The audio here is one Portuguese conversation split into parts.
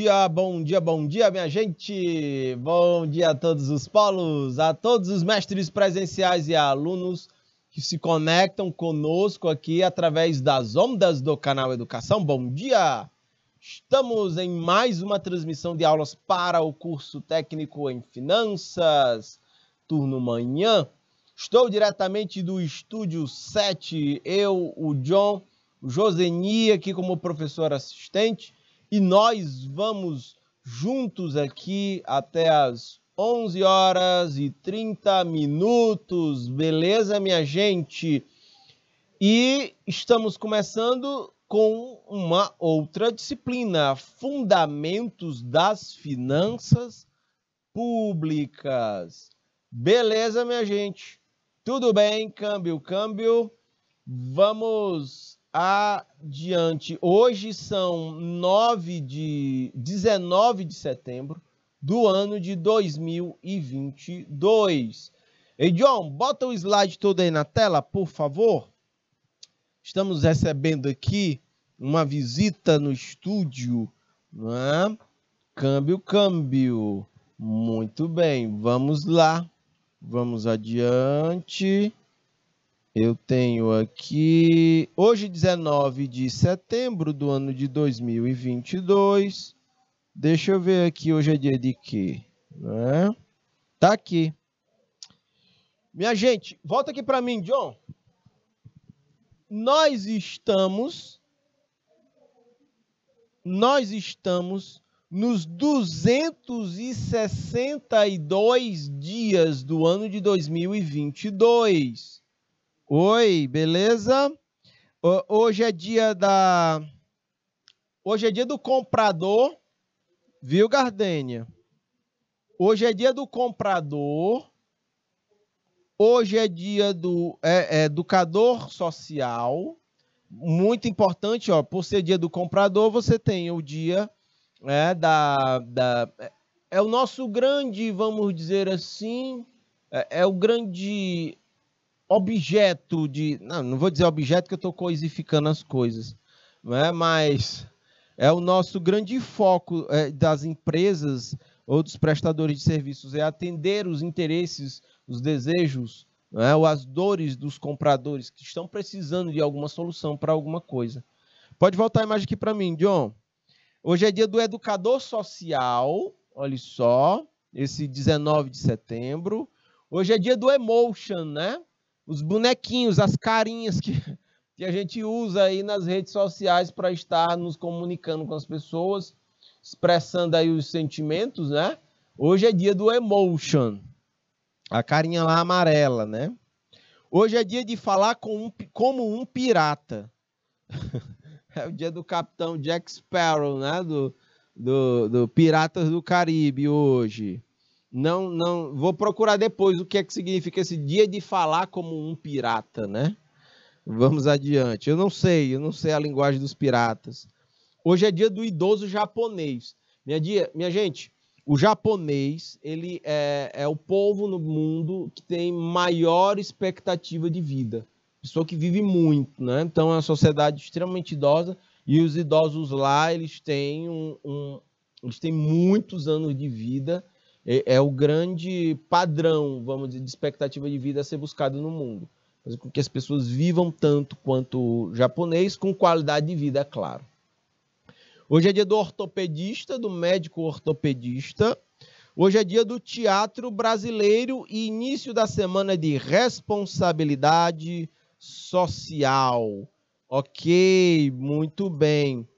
dia, bom dia, bom dia, minha gente! Bom dia a todos os polos, a todos os mestres presenciais e alunos que se conectam conosco aqui através das ondas do canal Educação. Bom dia! Estamos em mais uma transmissão de aulas para o curso técnico em finanças, turno manhã. Estou diretamente do estúdio 7, eu, o John, o Joseni aqui como professor assistente e nós vamos juntos aqui até as 11 horas e 30 minutos, beleza, minha gente? E estamos começando com uma outra disciplina, Fundamentos das Finanças Públicas. Beleza, minha gente? Tudo bem, câmbio, câmbio. Vamos adiante. Hoje são 9 de 19 de setembro do ano de 2022. E John, bota o slide todo aí na tela, por favor. Estamos recebendo aqui uma visita no estúdio, não é? Câmbio, câmbio. Muito bem, vamos lá. Vamos adiante. Eu tenho aqui, hoje, 19 de setembro do ano de 2022. Deixa eu ver aqui, hoje é dia de quê? Né? Tá aqui. Minha gente, volta aqui para mim, John. Nós estamos. Nós estamos nos 262 dias do ano de 2022. Oi, beleza? Hoje é dia da. Hoje é dia do comprador, viu, Gardênia? Hoje é dia do comprador. Hoje é dia do é, é, educador social. Muito importante, ó. Por ser dia do comprador, você tem o dia é, da, da. É, é o nosso grande, vamos dizer assim, é, é o grande objeto de. Não, não vou dizer objeto que eu estou coisificando as coisas, né? mas é o nosso grande foco é, das empresas ou dos prestadores de serviços é atender os interesses, os desejos né? ou as dores dos compradores que estão precisando de alguma solução para alguma coisa. Pode voltar a imagem aqui para mim, John. Hoje é dia do educador social, olha só, esse 19 de setembro. Hoje é dia do emotion, né? os bonequinhos, as carinhas que, que a gente usa aí nas redes sociais para estar nos comunicando com as pessoas, expressando aí os sentimentos, né? Hoje é dia do emotion, a carinha lá amarela, né? Hoje é dia de falar com um, como um pirata. é o dia do capitão Jack Sparrow, né? Do, do, do Piratas do Caribe hoje. Não, não. Vou procurar depois o que é que significa esse dia de falar como um pirata, né? Vamos adiante. Eu não sei, eu não sei a linguagem dos piratas. Hoje é dia do idoso japonês. Minha, dia, minha gente, o japonês ele é, é o povo no mundo que tem maior expectativa de vida. Pessoa que vive muito, né? Então é uma sociedade extremamente idosa e os idosos lá eles têm um, um eles têm muitos anos de vida é, é o grande padrão, vamos dizer, de expectativa de vida a ser buscado no mundo. Fazer com que as pessoas vivam tanto quanto o japonês, com qualidade de vida, é claro. Hoje é dia do ortopedista, do médico ortopedista. Hoje é dia do teatro brasileiro e início da semana de responsabilidade social. Ok, muito bem.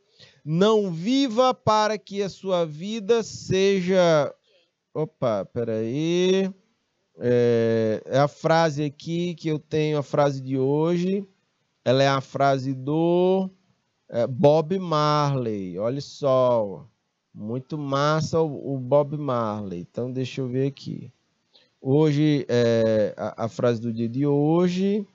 Não viva para que a sua vida seja Opa, peraí. É, é a frase aqui que eu tenho, a frase de hoje. Ela é a frase do é, Bob Marley. Olha só. Muito massa o, o, Bob Marley. Então, deixa eu ver aqui. Hoje, é, a, a frase do dia de hoje.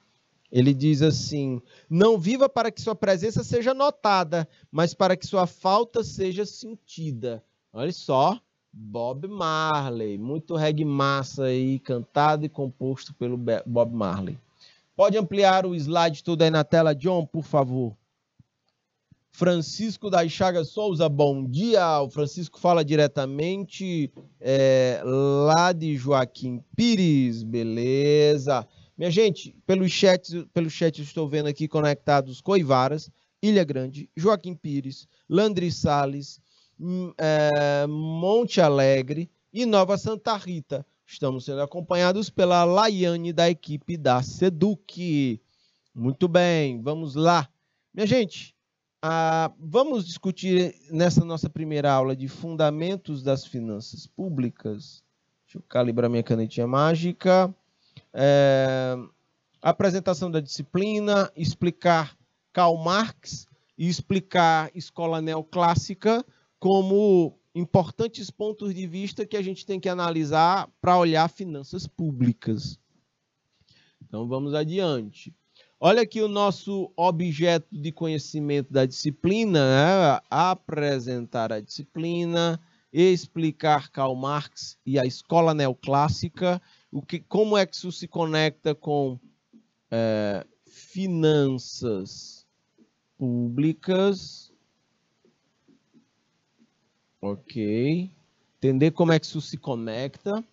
Ele diz assim: Não viva para que sua presença seja notada, mas para que sua falta seja sentida. Olha só. Bob Marley, muito reggae massa aí, cantado e composto pelo Bob Marley. Pode ampliar o slide tudo aí na tela, John, por favor. Francisco da Chaga Souza, bom dia. O Francisco fala diretamente é, lá de Joaquim Pires, beleza. Minha gente, pelo chat, pelo chat estou vendo aqui conectados Coivaras, Ilha Grande, Joaquim Pires, Landry Salles é, Monte Alegre e Nova Santa Rita. Estamos sendo acompanhados pela Laiane da equipe da Seduc. Muito bem, vamos lá. Minha gente, ah, vamos discutir nessa nossa primeira aula de fundamentos das finanças públicas. Deixa eu calibrar minha canetinha mágica. É, apresentação da disciplina, explicar Karl Marx e explicar escola neoclássica como importantes pontos de vista que a gente tem que analisar para olhar finanças públicas. Então vamos adiante. Olha aqui o nosso objeto de conhecimento da disciplina, né? apresentar a disciplina, explicar Karl Marx e a escola neoclássica, o que, como é que isso se conecta com é, finanças públicas Ok. Entender como é que isso se conecta.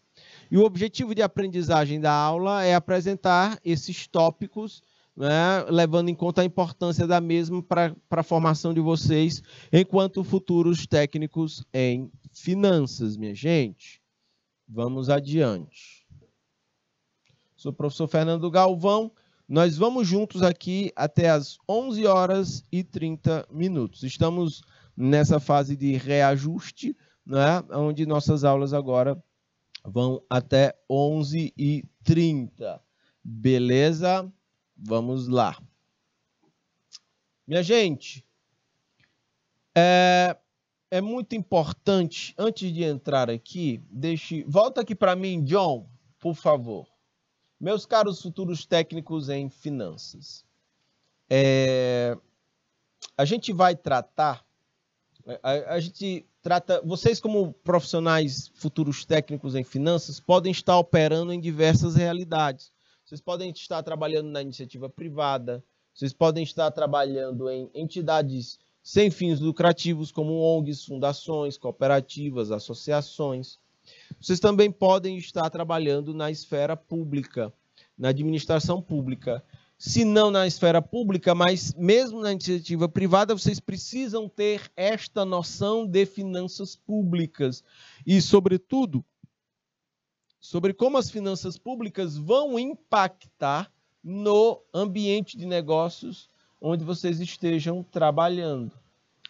E o objetivo de aprendizagem da aula é apresentar esses tópicos, né, levando em conta a importância da mesma para a formação de vocês enquanto futuros técnicos em finanças, minha gente. Vamos adiante. Sou o professor Fernando Galvão. Nós vamos juntos aqui até as 11 horas e 30 minutos. Estamos nessa fase de reajuste, né, onde nossas aulas agora vão até 11h30. Beleza? Vamos lá. Minha gente, é, é muito importante, antes de entrar aqui, deixe, volta aqui para mim, John, por favor. Meus caros futuros técnicos em finanças, é, a gente vai tratar a, a, gente trata. Vocês, como profissionais futuros técnicos em finanças, podem estar operando em diversas realidades. Vocês podem estar trabalhando na iniciativa privada, vocês podem estar trabalhando em entidades sem fins lucrativos, como ONGs, fundações, cooperativas, associações. Vocês também podem estar trabalhando na esfera pública, na administração pública se não na esfera pública, mas mesmo na iniciativa privada, vocês precisam ter esta noção de finanças públicas e, sobretudo, sobre como as finanças públicas vão impactar no ambiente de negócios onde vocês estejam trabalhando.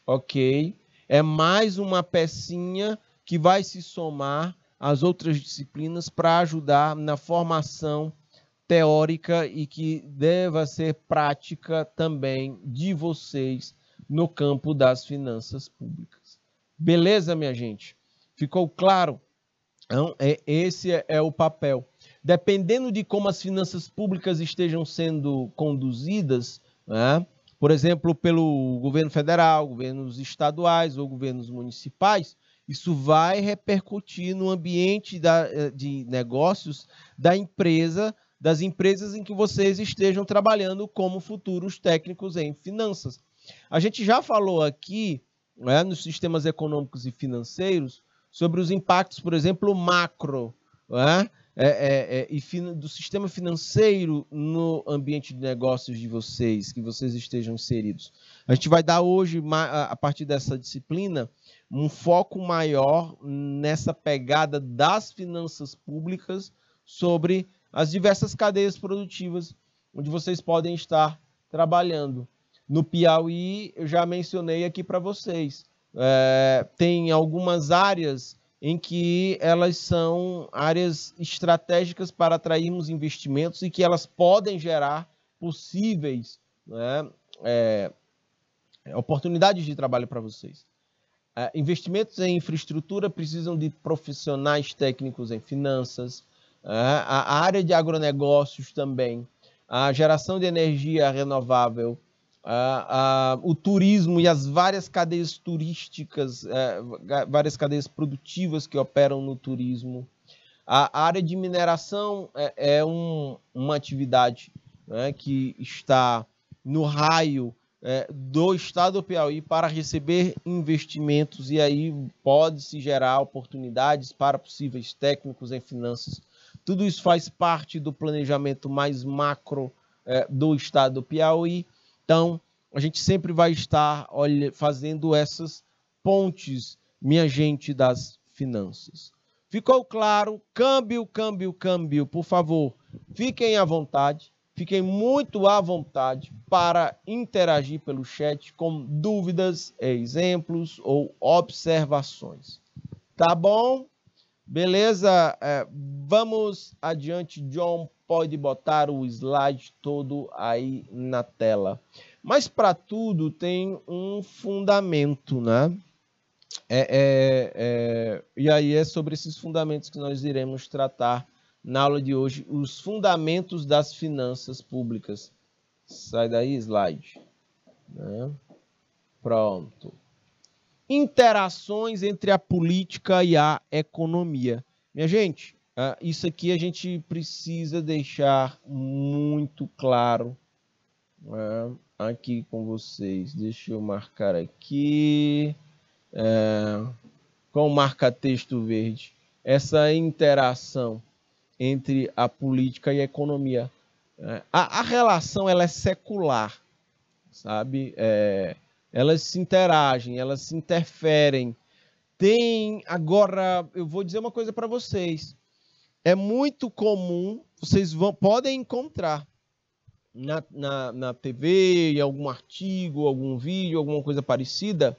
OK? É mais uma pecinha que vai se somar às outras disciplinas para ajudar na formação teórica e que deva ser prática também de vocês no campo das finanças públicas. Beleza, minha gente? Ficou claro? Então, é, esse é, é o papel. Dependendo de como as finanças públicas estejam sendo conduzidas, né, por exemplo, pelo governo federal, governos estaduais ou governos municipais, isso vai repercutir no ambiente da, eh, de negócios da empresa das empresas em que vocês estejam trabalhando como futuros técnicos em finanças. A gente já falou aqui, né, nos sistemas econômicos e financeiros, sobre os impactos, por exemplo, macro né, é, é, é, do sistema financeiro no ambiente de negócios de vocês, que vocês estejam inseridos. A gente vai dar hoje, a partir dessa disciplina, um foco maior nessa pegada das finanças públicas sobre as diversas cadeias produtivas onde vocês podem estar trabalhando. No Piauí, eu já mencionei aqui para vocês, é, tem algumas áreas em que elas são áreas estratégicas para atrairmos investimentos e que elas podem gerar possíveis né, é, oportunidades de trabalho para vocês. É, investimentos em infraestrutura precisam de profissionais técnicos em finanças, é, a área de agronegócios também, a geração de energia renovável, a, o turismo e as várias cadeias turísticas, é, várias cadeias produtivas que operam no turismo. A área de mineração é, é uma atividade né, que está no raio do estado do Piauí para receber investimentos e aí pode se gerar oportunidades para possíveis técnicos em finanças tudo isso faz parte do planejamento mais macro é, do estado do Piauí. Então, a gente sempre vai estar olha, fazendo essas pontes, minha gente, das finanças. Ficou claro? Câmbio, câmbio, câmbio. Por favor, fiquem à vontade, fiquem muito à vontade para interagir pelo chat com dúvidas, exemplos ou observações. Tá bom? Beleza? É, vamos adiante, John. Pode botar o slide todo aí na tela. Mas para tudo tem um fundamento, né? É, é, é, e aí é sobre esses fundamentos que nós iremos tratar na aula de hoje: os fundamentos das finanças públicas. Sai daí, slide. Né? Pronto interações entre a política e a economia. Minha gente, ah, isso aqui a gente precisa deixar muito claro ah, aqui com vocês. Deixa eu marcar aqui é, ah, com marca-texto verde. Essa interação entre a política e a economia. A, a relação ela é secular, sabe? É, elas se interagem, elas se interferem. Tem agora, eu vou dizer uma coisa para vocês. É muito comum, vocês vão, podem encontrar na, na, na TV, algum artigo, algum vídeo, alguma coisa parecida,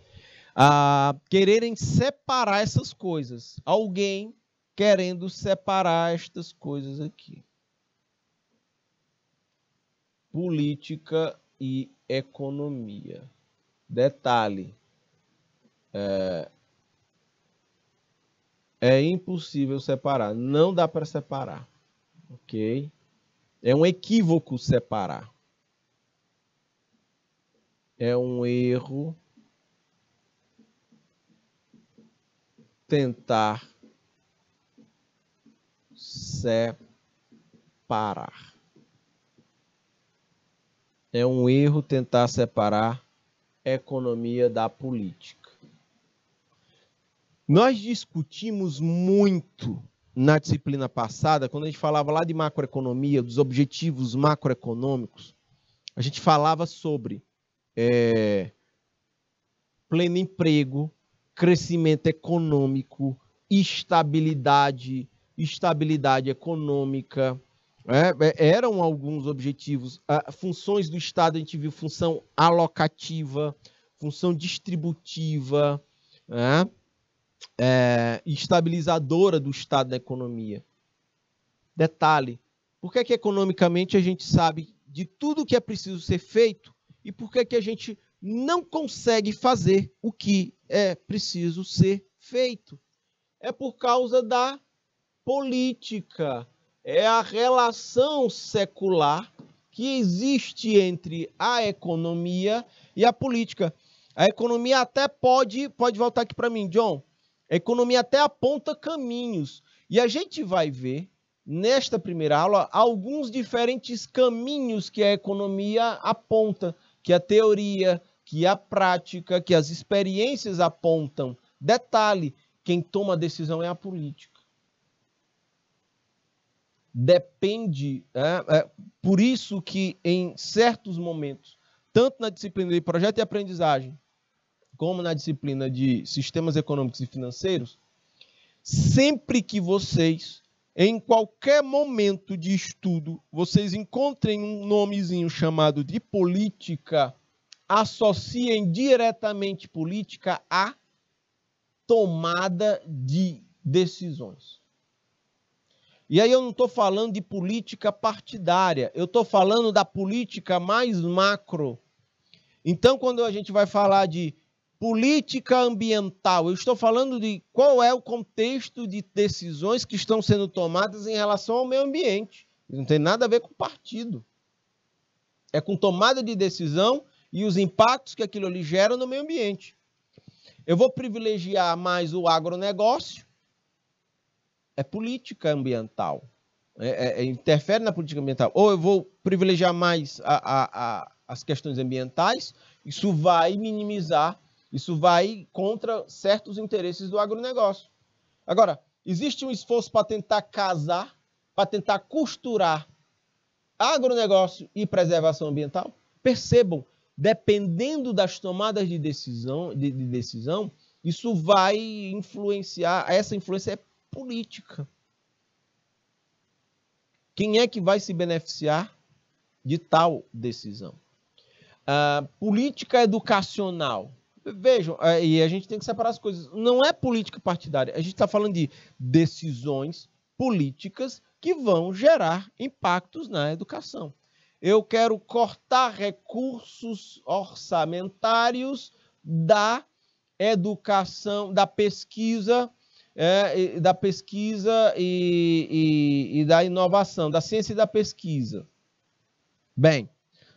a quererem separar essas coisas. Alguém querendo separar estas coisas aqui. Política e economia. Detalhe: é, é impossível separar, não dá para separar, ok? É um equívoco separar, é um erro tentar separar. É um erro tentar separar economia da política. Nós discutimos muito na disciplina passada, quando a gente falava lá de macroeconomia, dos objetivos macroeconômicos, a gente falava sobre é, pleno emprego, crescimento econômico, estabilidade, estabilidade econômica, é, é, eram alguns objetivos. funções do Estado, a gente viu função alocativa, função distributiva, né? é, estabilizadora do Estado da economia. Detalhe, por que, é que economicamente a gente sabe de tudo que é preciso ser feito e por que, é que a gente não consegue fazer o que é preciso ser feito? É por causa da política é a relação secular que existe entre a economia e a política. A economia até pode, pode voltar aqui para mim, John. A economia até aponta caminhos. E a gente vai ver nesta primeira aula alguns diferentes caminhos que a economia aponta, que a teoria, que a prática, que as experiências apontam. Detalhe, quem toma a decisão é a política depende, é, é, por isso que em certos momentos, tanto na disciplina de projeto e aprendizagem, como na disciplina de sistemas econômicos e financeiros, sempre que vocês, em qualquer momento de estudo, vocês encontrem um nomezinho chamado de política, associem diretamente política à tomada de decisões. E aí eu não estou falando de política partidária, eu estou falando da política mais macro. Então, quando a gente vai falar de política ambiental, eu estou falando de qual é o contexto de decisões que estão sendo tomadas em relação ao meio ambiente. Não tem nada a ver com partido. É com tomada de decisão e os impactos que aquilo ali gera no meio ambiente. Eu vou privilegiar mais o agronegócio, é política ambiental. É, é, é, interfere na política ambiental. Ou eu vou privilegiar mais a, a, a, as questões ambientais, isso vai minimizar, isso vai contra certos interesses do agronegócio. Agora, existe um esforço para tentar casar, para tentar costurar agronegócio e preservação ambiental? Percebam, dependendo das tomadas de decisão, de, de decisão isso vai influenciar, essa influência é política. Quem é que vai se beneficiar de tal decisão? Ah, política educacional. Vejam, eh, e a gente tem que separar as coisas. Não é política partidária. A gente está falando de decisões políticas que vão gerar impactos na educação. Eu quero cortar recursos orçamentários da educação, da pesquisa é, da pesquisa e, e, e da inovação, da ciência e da pesquisa. Bem,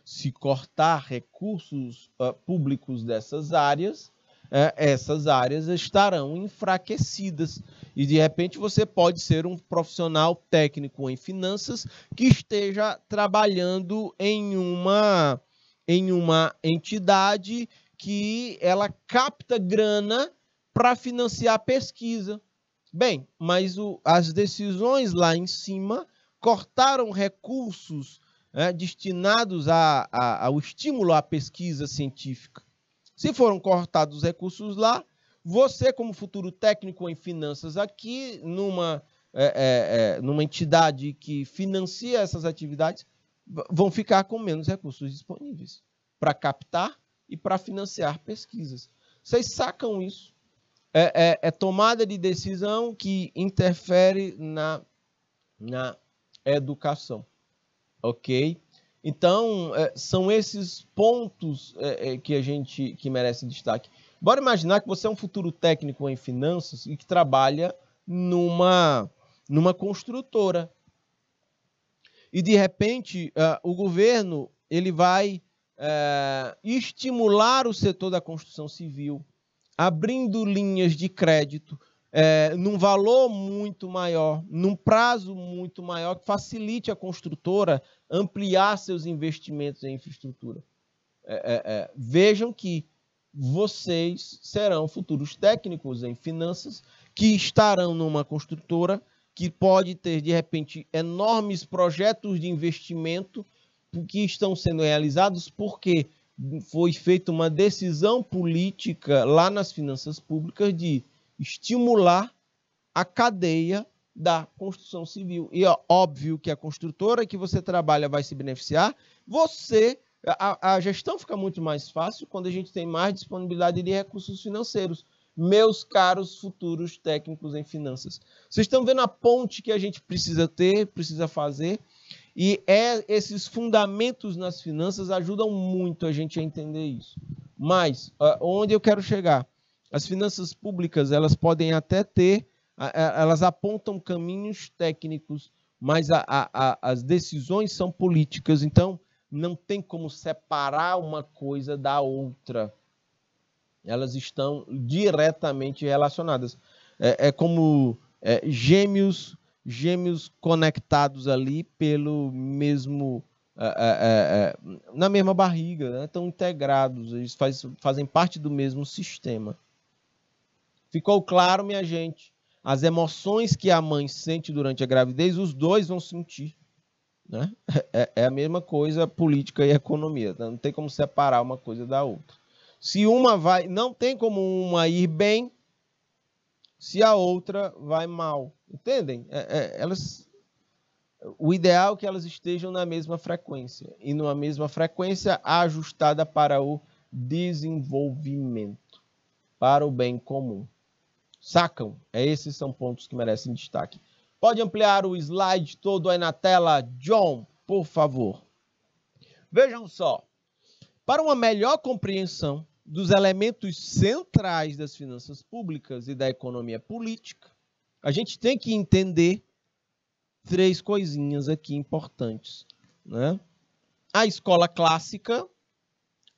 se cortar recursos uh, públicos dessas áreas, é, essas áreas estarão enfraquecidas. E de repente você pode ser um profissional técnico em finanças que esteja trabalhando em uma, em uma entidade que ela capta grana para financiar pesquisa. Bem, mas o, as decisões lá em cima cortaram recursos né, destinados a, a, ao estímulo à pesquisa científica. Se foram cortados os recursos lá, você, como futuro técnico em finanças aqui, numa, é, é, é numa entidade que financia essas atividades, vão ficar com menos recursos disponíveis para captar e para financiar pesquisas. Vocês sacam isso? é, é, é tomada de decisão que interfere na, na educação. Ok? Então, é, são esses pontos é, é, que a gente que merece destaque. Bora imaginar que você é um futuro técnico em finanças e que trabalha numa, numa construtora. E de repente, o governo ele vai estimular o setor da construção civil, abrindo linhas de crédito é, num valor muito maior, num prazo muito maior, que facilite a construtora ampliar seus investimentos em infraestrutura. É, é, é, vejam que vocês serão futuros técnicos em finanças que estarão numa construtora que pode ter, de repente, enormes projetos de investimento que estão sendo realizados Por porque foi feita uma decisão política lá nas finanças públicas de estimular a cadeia da construção civil. E é óbvio que a construtora que você trabalha vai se beneficiar. Você, a, a gestão fica muito mais fácil quando a gente tem mais disponibilidade de recursos financeiros. Meus caros futuros técnicos em finanças, vocês estão vendo a ponte que a gente precisa ter, precisa fazer e é, esses fundamentos nas finanças ajudam muito a gente a entender isso. Mas, onde eu quero chegar? As finanças públicas, elas podem até ter, elas apontam caminhos técnicos, mas a, a, a, as decisões são políticas, então não tem como separar uma coisa da outra. Elas estão diretamente relacionadas. É, é como é, gêmeos gêmeos conectados ali pelo mesmo é, é, é, é na mesma barriga, né? estão integrados, eles faz, fazem parte do mesmo sistema. Ficou claro, minha gente? As emoções que a mãe sente durante a gravidez, os dois vão sentir. Né? É, é, a mesma coisa política e economia, tá? não tem como separar uma coisa da outra. Se uma vai, não tem como uma ir bem se a outra vai mal. Entendem? É, é, elas, o ideal é que elas estejam na mesma frequência e numa mesma frequência ajustada para o desenvolvimento, para o bem comum. Sacam? É, esses são pontos que merecem destaque. Pode ampliar o slide todo aí na tela, John, por favor. Vejam só. Para uma melhor compreensão dos elementos centrais das finanças públicas e da economia política, a gente tem que entender três coisinhas aqui importantes. Né? A escola clássica,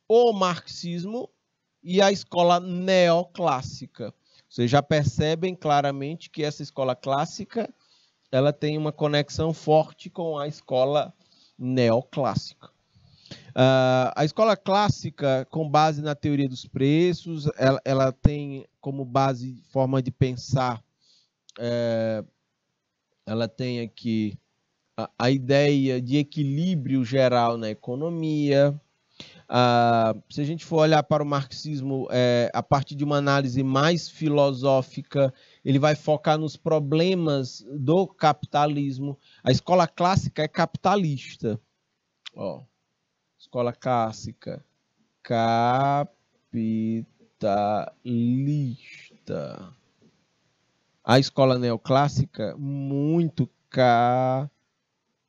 o marxismo e a escola neoclássica. Vocês já percebem claramente que essa escola clássica ela tem uma conexão forte com a escola neoclássica. Uh, a escola clássica, com base na teoria dos preços, ela, ela tem como base forma de pensar, é, ela tem aqui a, a, ideia de equilíbrio geral na economia. Uh, se a gente for olhar para o marxismo é, a partir de uma análise mais filosófica, ele vai focar nos problemas do capitalismo. A escola clássica é capitalista. Ó. Oh escola clássica, capitalista. A escola neoclássica, muito ca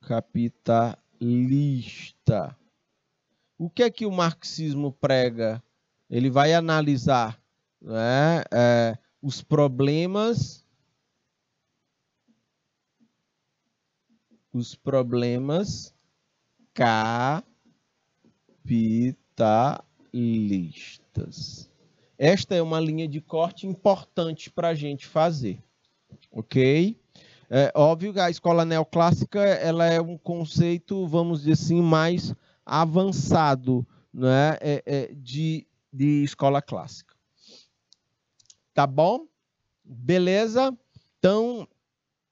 capitalista. O que é que o marxismo prega? Ele vai analisar né, é, os problemas, os problemas ca capitalistas. Esta é uma linha de corte importante para a gente fazer, ok? É, óbvio que a escola neoclássica ela é um conceito, vamos dizer assim, mais avançado né, é, é, de, de escola clássica. Tá bom? Beleza? Então,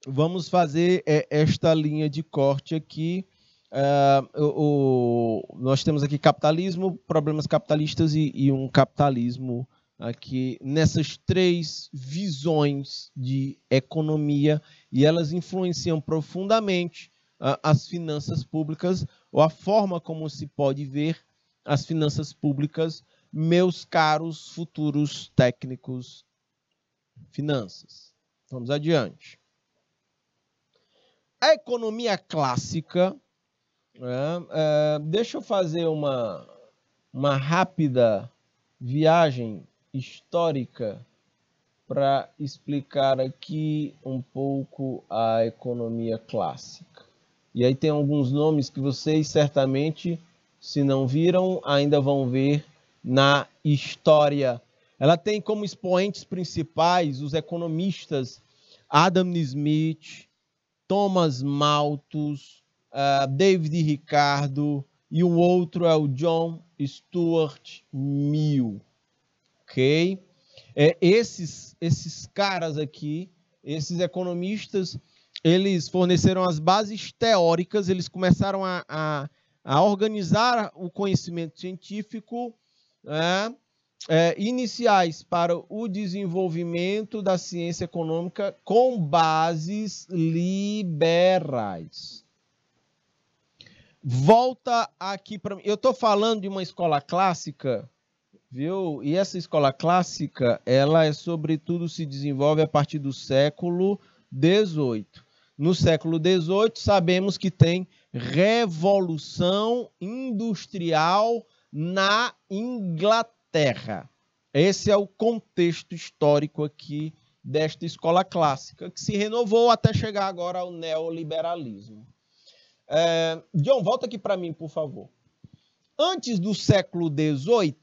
vamos fazer é, esta linha de corte aqui Uh, o, o, nós temos aqui capitalismo, problemas capitalistas e, e um capitalismo aqui nessas três visões de economia e elas influenciam profundamente uh, as finanças públicas ou a forma como se pode ver as finanças públicas, meus caros futuros técnicos finanças. Vamos adiante. A economia clássica é, é, deixa eu fazer uma, uma rápida viagem histórica para explicar aqui um pouco a economia clássica. E aí tem alguns nomes que vocês certamente, se não viram, ainda vão ver na história. Ela tem como expoentes principais os economistas Adam Smith, Thomas Malthus, uh, David Ricardo, e o outro é o John Stuart Mill. Ok? É, esses, esses caras aqui, esses economistas, eles forneceram as bases teóricas, eles começaram a, a, a organizar o conhecimento científico né, é, iniciais para o desenvolvimento da ciência econômica com bases liberais volta aqui para mim. Eu estou falando de uma escola clássica, viu? E essa escola clássica, ela é sobretudo se desenvolve a partir do século XVIII. No século XVIII, sabemos que tem revolução industrial na Inglaterra. Esse é o contexto histórico aqui desta escola clássica, que se renovou até chegar agora ao neoliberalismo. É, John, volta aqui para mim, por favor. Antes do século XVIII,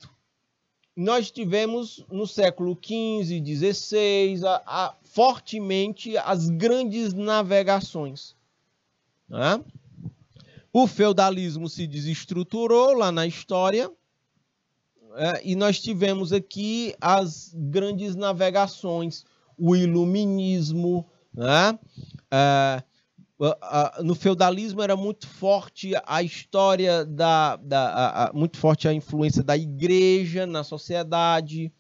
nós tivemos no século XV, XVI, a, a, fortemente as grandes navegações. Né? O feudalismo se desestruturou lá na história é, e nós tivemos aqui as grandes navegações, o iluminismo, né? É, no feudalismo era muito forte a história da, da a, a, muito forte a influência da igreja na sociedade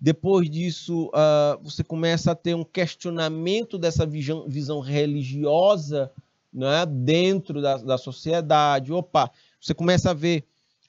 depois disso uh, você começa a ter um questionamento dessa visão, visão religiosa né, dentro da, da, sociedade opa você começa a ver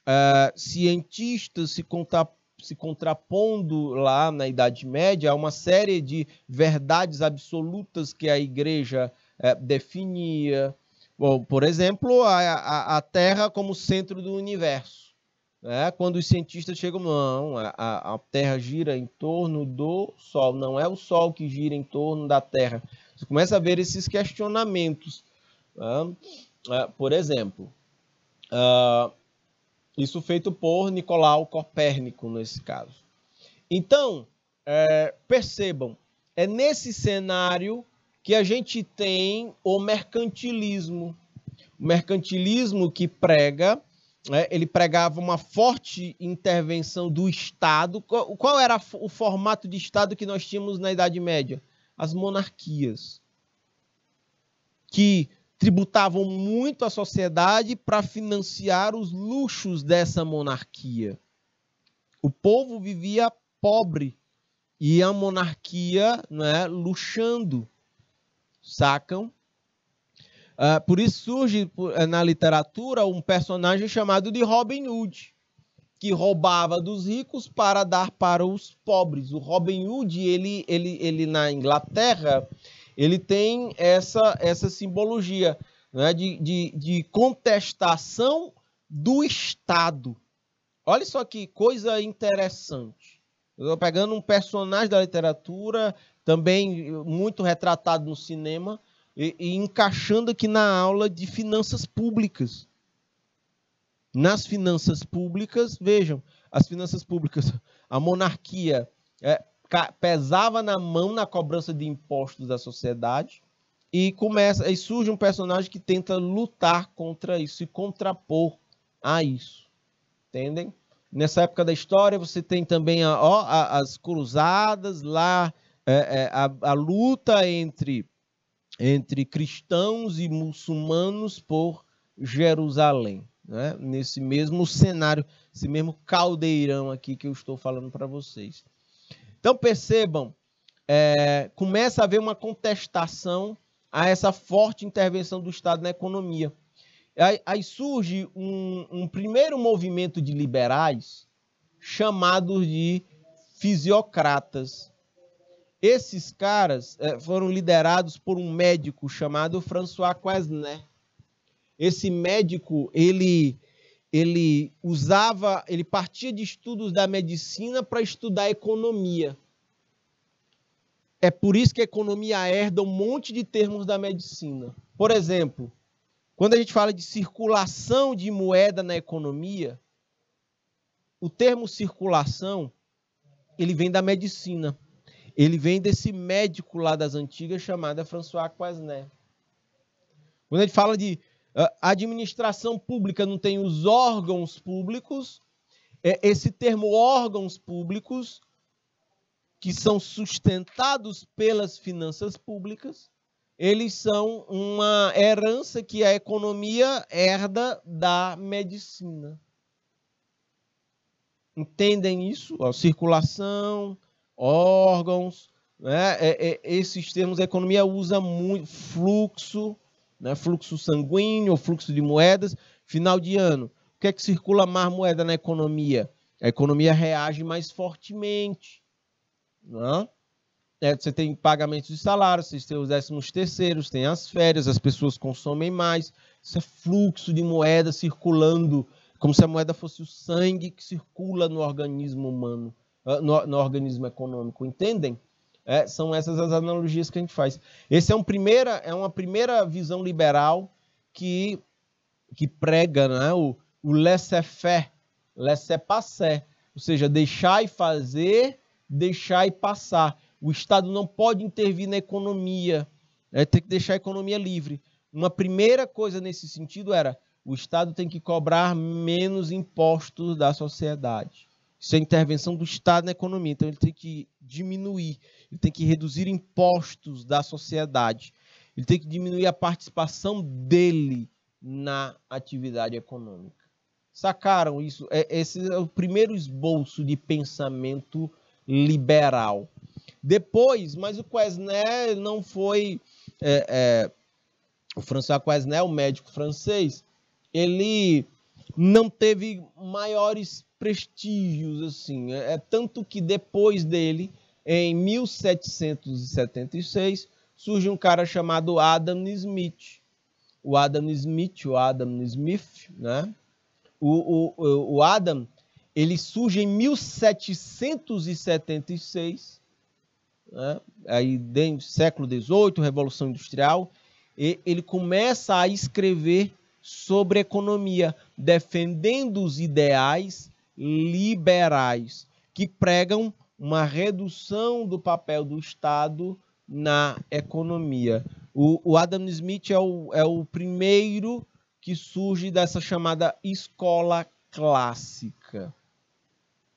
uh, cientistas se contar se contrapondo lá na Idade Média a uma série de verdades absolutas que a igreja é, definia, bom, por exemplo, a, a, a, Terra como centro do universo. Né? Quando os cientistas chegam, não, a, a Terra gira em torno do Sol, não é o Sol que gira em torno da Terra. Você começa a ver esses questionamentos. Né? É, por exemplo, uh, isso feito por Nicolau Copérnico, nesse caso. Então, é, percebam, é nesse cenário que a gente tem o mercantilismo. O mercantilismo que prega, né, ele pregava uma forte intervenção do Estado. Qual, era o formato de Estado que nós tínhamos na Idade Média? As monarquias, que tributavam muito a sociedade para financiar os luxos dessa monarquia. O povo vivia pobre e a monarquia né, luxando sacam? Uh, por isso surge eh, na literatura um personagem chamado de Robin Hood, que roubava dos ricos para dar para os pobres. O Robin Hood, ele, ele, ele na Inglaterra, ele tem essa, essa simbologia né, de, de, de contestação do Estado. Olha só que coisa interessante. Eu estou pegando um personagem da literatura também eh, muito retratado no cinema, e, e encaixando aqui na aula de finanças públicas. Nas finanças públicas, vejam, as finanças públicas, a monarquia é, pesava na mão na cobrança de impostos da sociedade e começa e surge um personagem que tenta lutar contra isso e contrapor a isso, entendem? Nessa época da história você tem também ó, as cruzadas lá é, é, a, a, luta entre, entre cristãos e muçulmanos por Jerusalém, né? nesse mesmo cenário, esse mesmo caldeirão aqui que eu estou falando para vocês. Então percebam, é, começa a haver uma contestação a essa forte intervenção do Estado na economia. Aí, aí surge um, um primeiro movimento de liberais chamados de fisiocratas esses caras é, foram liderados por um médico chamado François Quesnay. Esse médico, ele ele usava, ele partia de estudos da medicina para estudar economia. É por isso que a economia herda um monte de termos da medicina. Por exemplo, quando a gente fala de circulação de moeda na economia, o termo circulação ele vem da medicina. Ele vem desse médico lá das antigas chamado François Quesnay. Quando ele fala de uh, administração pública, não tem os órgãos públicos, é esse termo órgãos públicos, que são sustentados pelas finanças públicas, eles são uma herança que a economia herda da medicina. Entendem isso? A circulação, órgãos, né? É, é, esses termos a economia usa muito fluxo, né? fluxo sanguíneo, fluxo de moedas, final de ano. O que é que circula mais moeda na economia? A economia reage mais fortemente. Né? É, você tem pagamentos de salários, você tem os décimos terceiros, tem as férias, as pessoas consomem mais. Isso é fluxo de moeda circulando, como se a moeda fosse o sangue que circula no organismo humano. Ah, no, no organismo econômico, entendem? É, são essas as analogias que a gente faz. Essa é, um primeira, é uma primeira visão liberal que, que prega né, o, o laissez-faire, laissez-passer, ou seja, deixar e fazer, deixar e passar. O Estado não pode intervir na economia, né, tem que deixar a economia livre. Uma primeira coisa nesse sentido era o Estado tem que cobrar menos impostos da sociedade. Isso é intervenção do Estado na economia. Então, ele tem que diminuir, ele tem que reduzir impostos da sociedade, ele tem que diminuir a participação dele na atividade econômica. Sacaram isso? É, esse é o primeiro esboço de pensamento liberal. Depois, mas o Quesnel não foi. É, é, o François Quesnel, médico francês, ele não teve maiores prestígios assim. É, é tanto que depois dele, em 1776, surge um cara chamado Adam Smith. O Adam Smith, o Adam Smith, né? O, o, o Adam, ele surge em 1776, né? aí dentro do século XVIII, Revolução Industrial, e ele começa a escrever sobre economia, defendendo os ideais liberais que pregam uma redução do papel do Estado na economia. O, o Adam Smith é o, é o primeiro que surge dessa chamada escola clássica.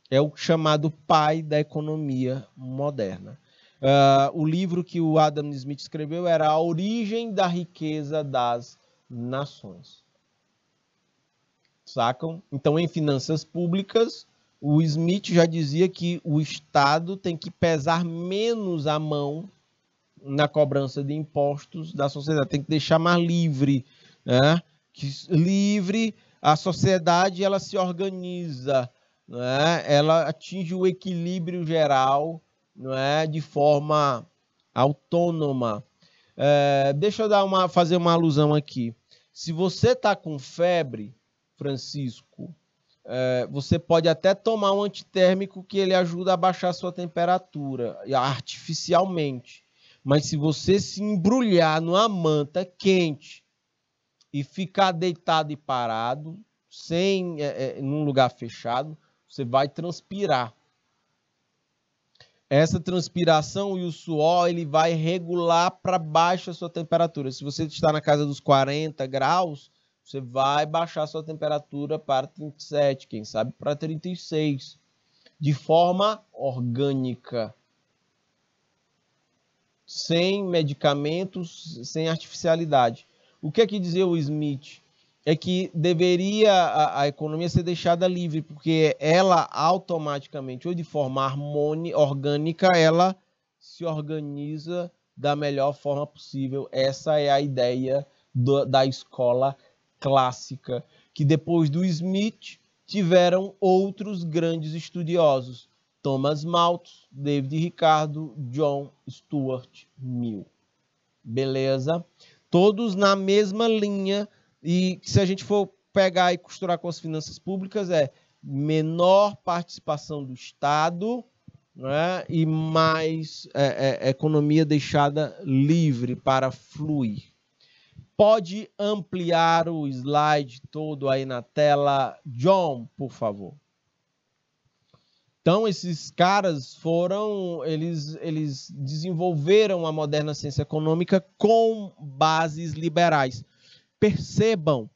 É o chamado pai da economia moderna. Uh, o livro que o Adam Smith escreveu era A Origem da Riqueza das nações. Sacam? Então, em finanças públicas, o Smith já dizia que o Estado tem que pesar menos a mão na cobrança de impostos da sociedade, tem que deixar mais livre, né? Que, livre a sociedade ela se organiza, né? ela atinge o equilíbrio geral não é? de forma autônoma. É, deixa eu dar uma, fazer uma alusão aqui. Se você está com febre, Francisco, é, você pode até tomar um antitérmico que ele ajuda a baixar a sua temperatura artificialmente. Mas se você se embrulhar numa manta quente e ficar deitado e parado, sem é, é, num lugar fechado, você vai transpirar essa transpiração e o suor ele vai regular para baixo a sua temperatura. Se você está na casa dos 40 graus, você vai baixar a sua temperatura para 37, quem sabe para 36, de forma orgânica. Sem medicamentos, sem artificialidade. O que é que dizia o Smith? é que deveria a, a, economia ser deixada livre, porque ela automaticamente, ou de forma harmônica, orgânica, ela se organiza da melhor forma possível. Essa é a ideia do, da escola clássica, que depois do Smith tiveram outros grandes estudiosos, Thomas Malthus, David Ricardo, John Stuart Mill. Beleza? Todos na mesma linha e se a gente for pegar e costurar com as finanças públicas, é menor participação do Estado né, e mais é, é, economia deixada livre para fluir. Pode ampliar o slide todo aí na tela, John, por favor. Então esses caras foram, eles, eles desenvolveram a moderna ciência econômica com bases liberais. Percebam,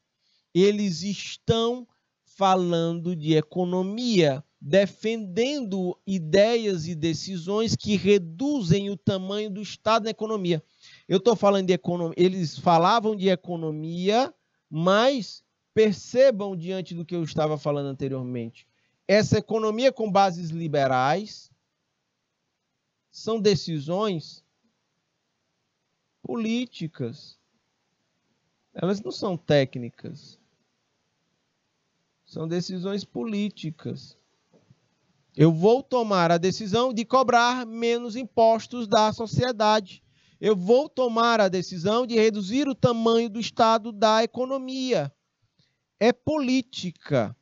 eles estão falando de economia, defendendo ideias e decisões que reduzem o tamanho do Estado na economia. Eu estou falando de economia, eles falavam de economia, mas percebam diante do que eu estava falando anteriormente. Essa economia com bases liberais são decisões políticas elas é, não são técnicas. São decisões políticas. Eu vou tomar a decisão de cobrar menos impostos da sociedade. Eu vou tomar a decisão de reduzir o tamanho do Estado da economia. É política.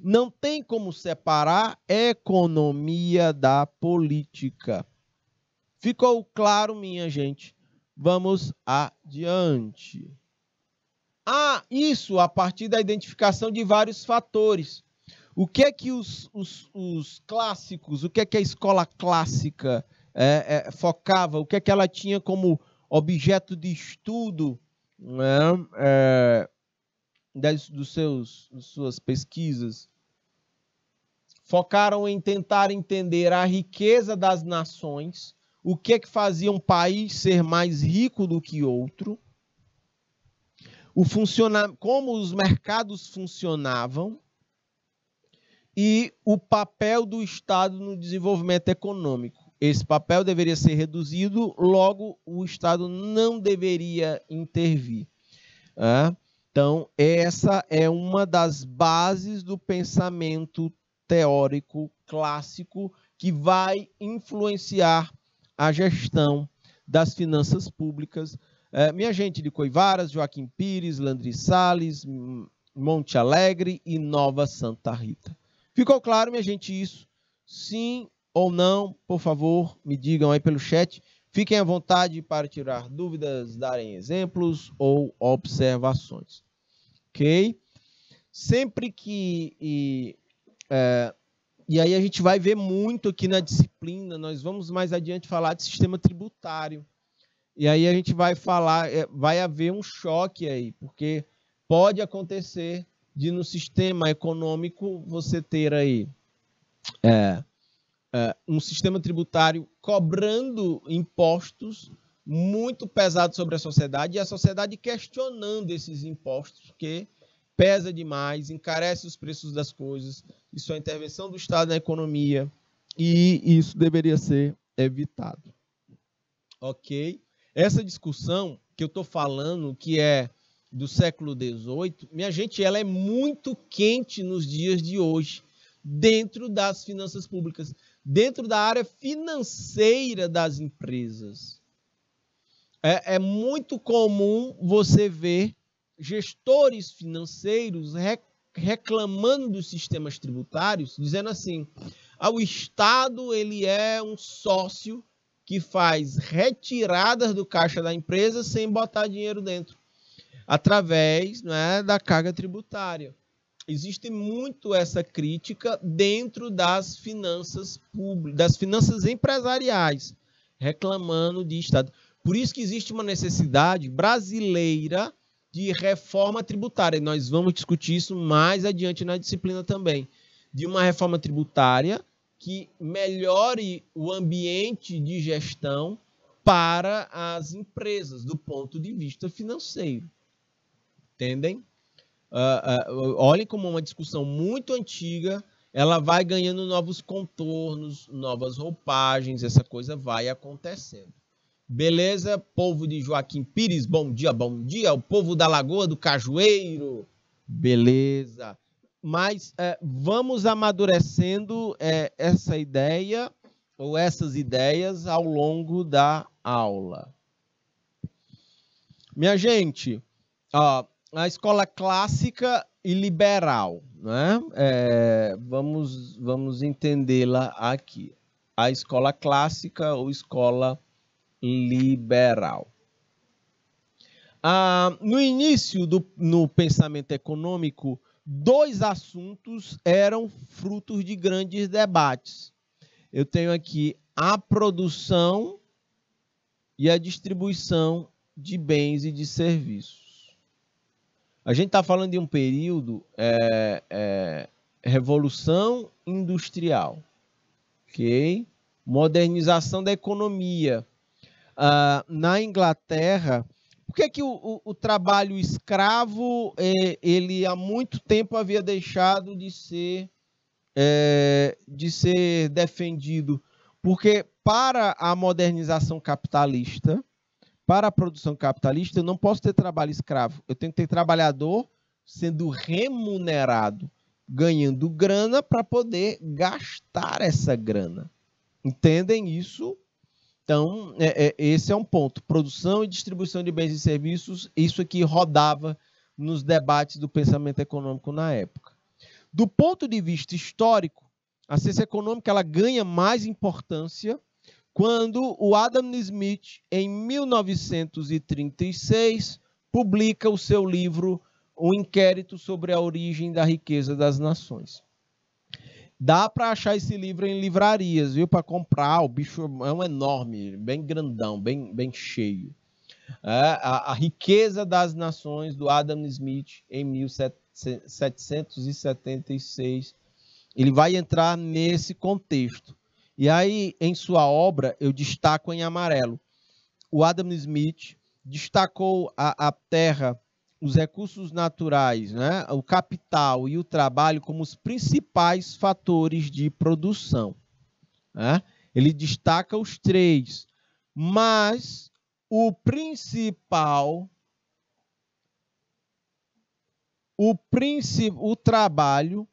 Não tem como separar economia da política. Ficou claro, minha gente? Vamos adiante há ah, isso a partir da identificação de vários fatores. O que é que os, os, os clássicos, o que é que a escola clássica é, é, focava, o que é que ela tinha como objeto de estudo né, é, das, dos seus, das suas pesquisas? Focaram em tentar entender a riqueza das nações, o que é que fazia um país ser mais rico do que outro, o funcionar, como os mercados funcionavam e o papel do Estado no desenvolvimento econômico. Esse papel deveria ser reduzido, logo o Estado não deveria intervir. então, essa é uma das bases do pensamento teórico clássico que vai influenciar a gestão das finanças públicas é, minha gente de Coivaras, Joaquim Pires, Landry Sales, Monte Alegre e Nova Santa Rita. Ficou claro, minha gente, isso? Sim ou não? Por favor, me digam aí pelo chat. Fiquem à vontade para tirar dúvidas, darem exemplos ou observações. Ok? Sempre que. E, é, e aí a gente vai ver muito aqui na disciplina, nós vamos mais adiante falar de sistema tributário. E aí a gente vai falar, é, vai haver um choque aí, porque pode acontecer de no sistema econômico você ter aí é, é, um sistema tributário cobrando impostos muito pesados sobre a sociedade e a sociedade questionando esses impostos que pesa demais, encarece os preços das coisas, isso é a intervenção do Estado na economia e isso deveria ser evitado. Ok? Essa discussão que eu estou falando, que é do século XVIII, minha gente, ela é muito quente nos dias de hoje, dentro das finanças públicas, dentro da área financeira das empresas. É, é muito comum você ver gestores financeiros reclamando dos sistemas tributários, dizendo assim: ah, o Estado ele é um sócio que faz retiradas do caixa da empresa sem botar dinheiro dentro, através né, da carga tributária. Existe muito essa crítica dentro das finanças públicas, das finanças empresariais, reclamando de Estado. Por isso que existe uma necessidade brasileira de reforma tributária. E nós vamos discutir isso mais adiante na disciplina também. De uma reforma tributária que melhore o ambiente de gestão para as empresas do ponto de vista financeiro. Entendem? Uh, uh, olhem como uma discussão muito antiga, ela vai ganhando novos contornos, novas roupagens, essa coisa vai acontecendo. Beleza, povo de Joaquim Pires, bom dia, bom dia, o povo da Lagoa do Cajueiro, beleza mas é, vamos amadurecendo é, essa ideia ou essas ideias ao longo da aula. Minha gente, ó, a escola clássica e liberal, né? É, vamos vamos entendê-la aqui. A escola clássica ou escola liberal. Ah, no início do no pensamento econômico, dois assuntos eram frutos de grandes debates. Eu tenho aqui a produção e a distribuição de bens e de serviços. A gente está falando de um período é, é, revolução industrial, ok? Modernização da economia. Ah, na Inglaterra, por que, é que o, o, o trabalho escravo, é, ele há muito tempo havia deixado de ser, é, de ser defendido? Porque para a modernização capitalista, para a produção capitalista, eu não posso ter trabalho escravo. Eu tenho que ter trabalhador sendo remunerado, ganhando grana para poder gastar essa grana. Entendem isso? Então, é, é, esse é um ponto. Produção e distribuição de bens e serviços, isso aqui rodava nos debates do pensamento econômico na época. Do ponto de vista histórico, a ciência econômica ela ganha mais importância quando o Adam Smith, em 1936, publica o seu livro O Inquérito sobre a Origem da Riqueza das Nações. Dá para achar esse livro em livrarias, viu? Para comprar. O bicho é um enorme, bem grandão, bem, bem cheio. É, a, a, Riqueza das Nações, do Adam Smith, em 1776. Ele vai entrar nesse contexto. E aí, em sua obra, eu destaco em amarelo. O Adam Smith destacou a, a terra os recursos naturais, né, o capital e o trabalho como os principais fatores de produção. Né? Ele destaca os três, mas o principal, o, o trabalho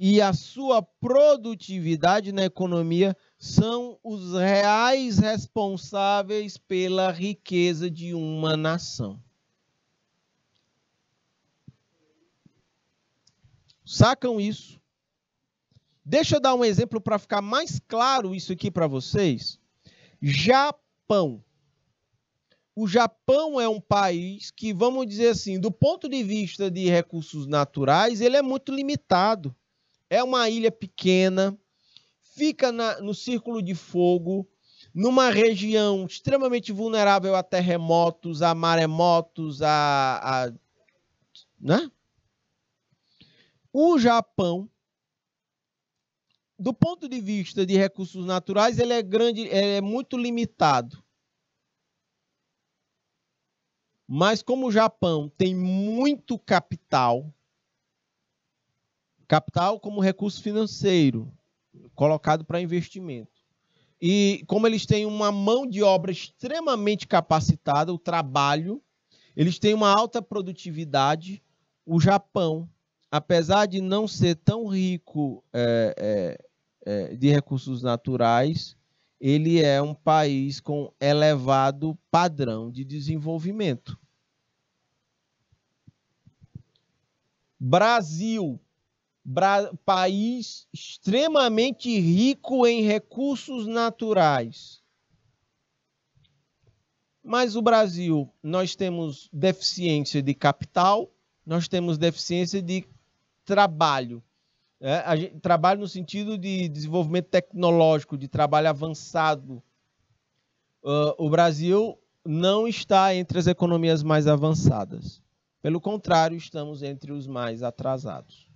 e a sua produtividade na economia são os reais responsáveis pela riqueza de uma nação. Sacam isso? Deixa eu dar um exemplo para ficar mais claro isso aqui para vocês. Japão. O Japão é um país que, vamos dizer assim, do ponto de vista de recursos naturais, ele é muito limitado. É uma ilha pequena, fica na, no Círculo de Fogo, numa região extremamente vulnerável a terremotos, a maremotos, a, a né? O Japão, do ponto de vista de recursos naturais, ele é grande, é muito limitado. Mas como o Japão tem muito capital, capital como recurso financeiro colocado para investimento. E como eles têm uma mão de obra extremamente capacitada, o trabalho, eles têm uma alta produtividade, o Japão apesar de não ser tão rico é, é, é, de recursos naturais, ele é um país com elevado padrão de desenvolvimento. Brasil, Bra país extremamente rico em recursos naturais. Mas o Brasil, nós temos deficiência de capital, nós temos deficiência de trabalho. É, gente, trabalho no sentido de desenvolvimento tecnológico, de trabalho avançado. Uh, o Brasil não está entre as economias mais avançadas. Pelo contrário, estamos entre os mais atrasados.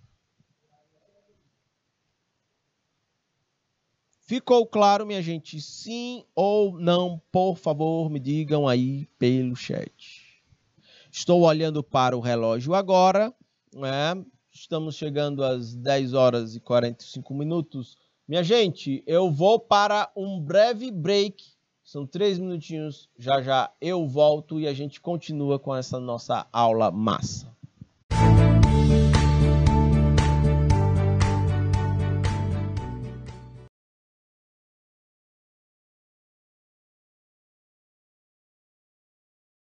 Ficou claro, minha gente? Sim ou não? Por favor, me digam aí pelo chat. Estou olhando para o relógio agora. Né? Estamos chegando às 10 horas e 45 minutos. Minha gente, eu vou para um breve break. São três minutinhos. Já já eu volto e a gente continua com essa nossa aula massa.